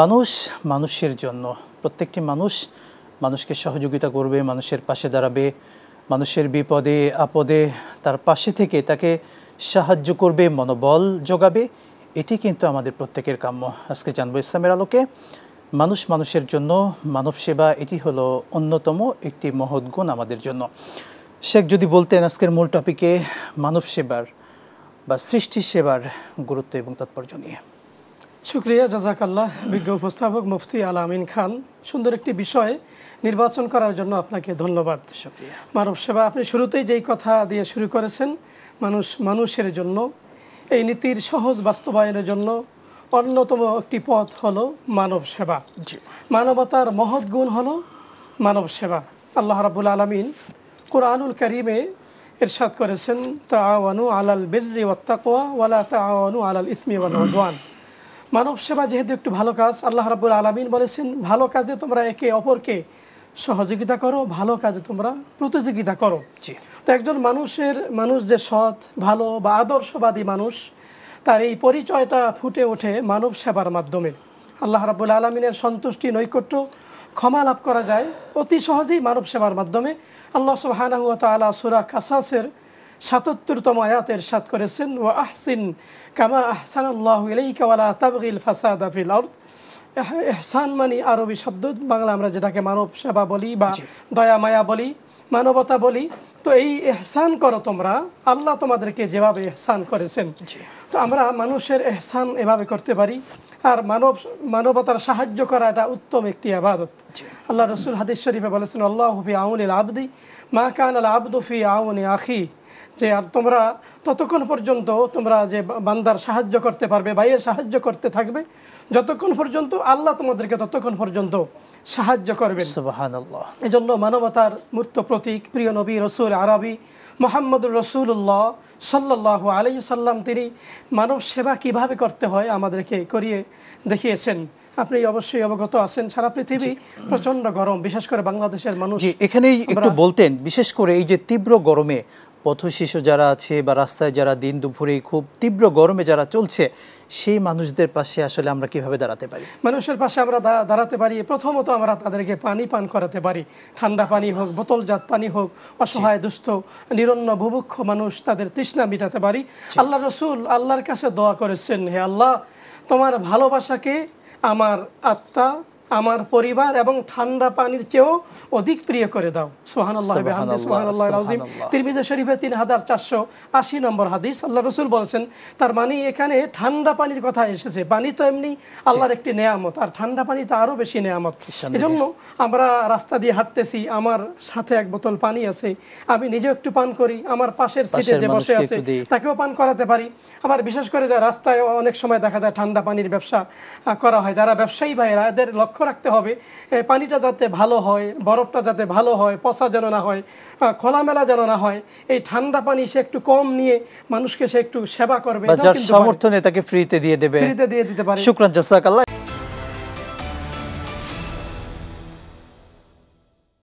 মানুষ মানুষের জন্য প্রত্যেকটি মানুষ মানুষকে সহযোগিতা করবে মানুষের পাশে দাঁড়াবে মানুষের বিপদে আপদে তার পাশে থেকে তাকে সাহায্য করবে মনোবল যোগাবে এটি কিন্তু আমাদের প্রত্যেকের কাম্য আজকে জানবো ইসলামের আলোকে মানুষ মানুষের জন্য মানব সেবা এটি হলো অন্যতম একটি মহৎ গুণ আমাদের জন্য শেখ যদি বলতেন আজকের মূল টপিকে মানব সেবার বা সৃষ্টি সেবার গুরুত্ব এবং তাৎপর্য নিয়ে শুক্রিয়া জাজাকাল্লাহ বিজ্ঞ উপস্থাপক মুফতি আল আমিন খান সুন্দর একটি বিষয় নির্বাচন করার জন্য আপনাকে ধন্যবাদ মানব সেবা আপনি শুরুতেই যেই কথা দিয়ে শুরু করেছেন মানুষ মানুষের জন্য এই নীতির সহজ বাস্তবায়নের জন্য অন্যতম একটি পথ হলো মানব সেবা মানবতার মহৎ গুণ হলো মানব সেবা আল্লাহ রাবুল আলমিন কোরআনুল করিমে এরশাদ করেছেন তা আওয়ানু আলাল বিল্লি ওয়াত্তাকোয়া ওয়ালা তা আওয়ানু আলাল ইসমি ওয়ান মানব সেবা যেহেতু একটু ভালো কাজ আল্লাহ রাবুল আলমিন বলেছেন ভালো কাজে তোমরা একে অপরকে সহযোগিতা করো ভালো কাজে তোমরা প্রতিযোগিতা করো তো একজন মানুষের মানুষ যে সৎ ভালো বা আদর্শবাদী মানুষ তার এই পরিচয়টা ফুটে ওঠে মানব সেবার মাধ্যমে আল্লাহ রাবুল আলমিনের সন্তুষ্টি নৈকট্য ক্ষমা লাভ করা যায় অতি সহজেই মানব সেবার মাধ্যমে আল্লাহ সুবাহ তালা সুরা কাসাসের সাতাত্তরতম আয়াতের সাত করেছেন ও আহসিন কামা আহসান আল্লাহ ইলাইকাওয়ালা তাবগিল ফাসাদ আফিল অর্থ এহসান মানে আরবি শব্দ বাংলা আমরা যেটাকে মানব সেবা বলি বা দয়া মায়া বলি মানবতা বলি তো এই এহসান করো তোমরা আল্লাহ তোমাদেরকে যেভাবে এহসান করেছেন তো আমরা মানুষের এহসান এভাবে করতে পারি আর মানব মানবতার সাহায্য করা এটা উত্তম একটি আবাদত আল্লাহ রসুল হাদিস শরীফে বলেছেন আল্লাহ ফি আউনিল আবদি মা কান আল আবদুফি ফি আউনি আখি যে আর তোমরা ততক্ষণ পর্যন্ত তোমরা যে বান্দার সাহায্য করতে পারবে ভাইয়ের সাহায্য করতে থাকবে যতক্ষণ পর্যন্ত আল্লাহ তোমাদেরকে ততক্ষণ পর্যন্ত সাহায্য এই এজন্য মানবতার মূর্ত প্রতীক প্রিয় নবী রসুল আরবি মোহাম্মদুর রসুল্লাহ সাল্লাহ আলি সাল্লাম তিনি মানব সেবা কিভাবে করতে হয় আমাদেরকে করিয়ে দেখিয়েছেন আপনি অবশ্যই অবগত আছেন সারা পৃথিবী প্রচন্ড গরম বিশেষ করে বাংলাদেশের মানুষ এখানেই একটু বলতেন বিশেষ করে এই যে তীব্র গরমে পথশিশু যারা আছে বা রাস্তায় যারা দিন দুপুরে খুব তীব্র গরমে যারা চলছে সেই মানুষদের পাশে আসলে আমরা কিভাবে দাঁড়াতে পারি মানুষের পাশে আমরা দাঁড়াতে পারি প্রথমত আমরা তাদেরকে পানি পান করাতে পারি ঠান্ডা পানি হোক বোতলজাত পানি হোক অসহায় দুস্থ নিরন্ন বুভুক্ষ মানুষ তাদের তৃষ্ণা মিটাতে পারি আল্লাহ রসুল আল্লাহর কাছে দোয়া করেছেন হে আল্লাহ তোমার ভালোবাসাকে আমার আত্মা আমার পরিবার এবং ঠান্ডা পানির চেয়েও অধিক প্রিয় করে দাও সোহানাল্লাহিম নম্বর হাদিস আল্লাহ রসুল বলছেন তার মানে এখানে ঠান্ডা পানির কথা এসেছে পানি তো এমনি আল্লাহর একটি নেয়ামত আর ঠান্ডা পানি তো আরও বেশি নেয়ামত এজন্য আমরা রাস্তা দিয়ে হাঁটতেছি আমার সাথে এক বোতল পানি আছে আমি নিজে একটু পান করি আমার পাশের সিটে যে বসে আছে তাকেও পান করাতে পারি আবার বিশেষ করে যা রাস্তায় অনেক সময় দেখা যায় ঠান্ডা পানির ব্যবসা করা হয় যারা ব্যবসায়ী ভাইরা এদের লক্ষ্য লক্ষ্য রাখতে হবে পানিটা যাতে ভালো হয় বরফটা যাতে ভালো হয় পচা যেন না হয় খোলামেলা যেন না হয় এই ঠান্ডা পানি সে একটু কম নিয়ে মানুষকে সে একটু সেবা করবে যার সমর্থনে তাকে ফ্রিতে দিয়ে দেবে ফ্রিতে দিয়ে দিতে পারে শুক্রান